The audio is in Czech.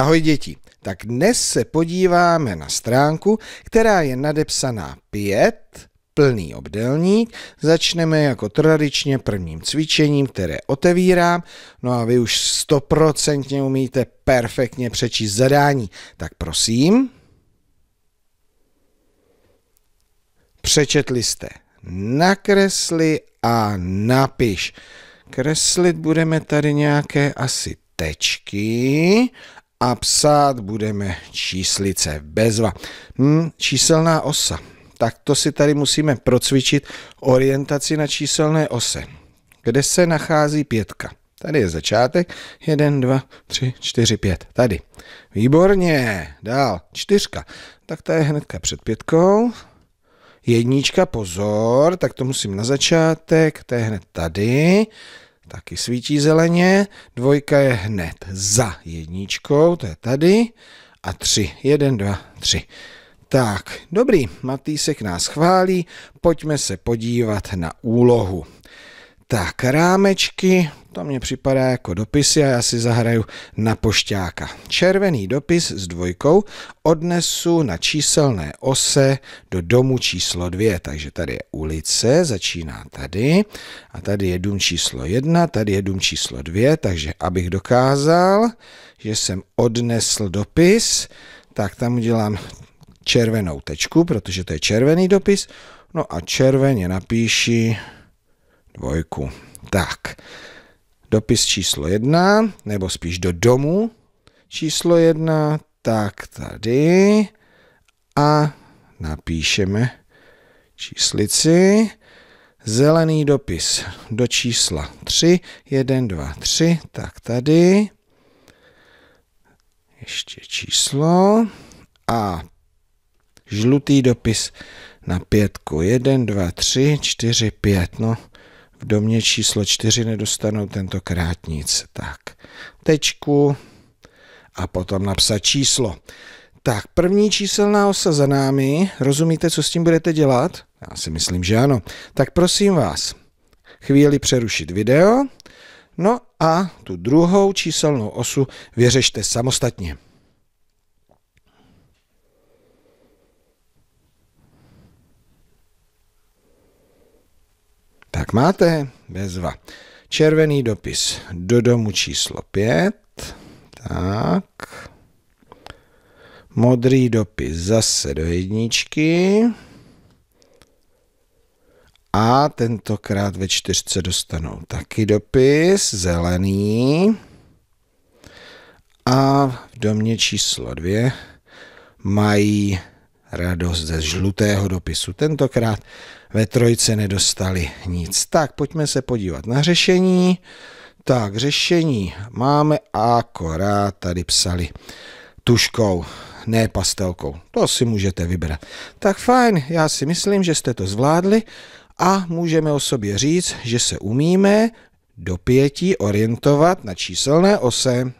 Ahoj děti, tak dnes se podíváme na stránku, která je nadepsaná 5, plný obdelník. Začneme jako tradičně prvním cvičením, které otevírám. No a vy už stoprocentně umíte perfektně přečíst zadání. Tak prosím. Přečetli jste. Nakresli a napiš. Kreslit budeme tady nějaké asi tečky a psát budeme číslice bezva. Hm, číselná osa. Tak to si tady musíme procvičit orientaci na číselné ose. Kde se nachází pětka? Tady je začátek. 1, 2, 3, 4, 5. Tady. Výborně. Dál. Čtyřka. Tak ta je hnedka před pětkou. Jednička, pozor, tak to musím na začátek, to je hned tady taky svítí zeleně, dvojka je hned za jedničkou, to je tady, a tři, jeden, dva, tři. Tak, dobrý, Matýsek nás chválí, pojďme se podívat na úlohu. Tak, rámečky, to mě připadá jako dopisy a já si zahraju na pošťáka. Červený dopis s dvojkou odnesu na číselné ose do domu číslo dvě. Takže tady je ulice, začíná tady a tady je dům číslo jedna, tady je dům číslo dvě, takže abych dokázal, že jsem odnesl dopis, tak tam udělám červenou tečku, protože to je červený dopis, no a červeně napíši dvojku. Tak, dopis číslo jedna, nebo spíš do domu číslo jedna, tak tady a napíšeme číslici. Zelený dopis do čísla 3, 1, 2, 3, tak tady. Ještě číslo. A žlutý dopis na pětku, 1, 2, 3, 4, 5, no v domě číslo 4 nedostanou tentokrát nic. Tak, tečku a potom napsat číslo. Tak, první číselná osa za námi. Rozumíte, co s tím budete dělat? Já si myslím, že ano. Tak prosím vás, chvíli přerušit video. No a tu druhou číselnou osu vyřešte samostatně. Jak máte? Bezva. Červený dopis do domu číslo 5. Tak. Modrý dopis zase do jedničky. A tentokrát ve čtyřce dostanou taky dopis, zelený. A v domě číslo dvě mají radost ze žlutého dopisu. Tentokrát ve trojce nedostali nic. Tak, pojďme se podívat na řešení. Tak, řešení máme akorát tady psali tuškou, ne pastelkou. To si můžete vybrat. Tak fajn, já si myslím, že jste to zvládli a můžeme o sobě říct, že se umíme do pěti orientovat na číselné ose.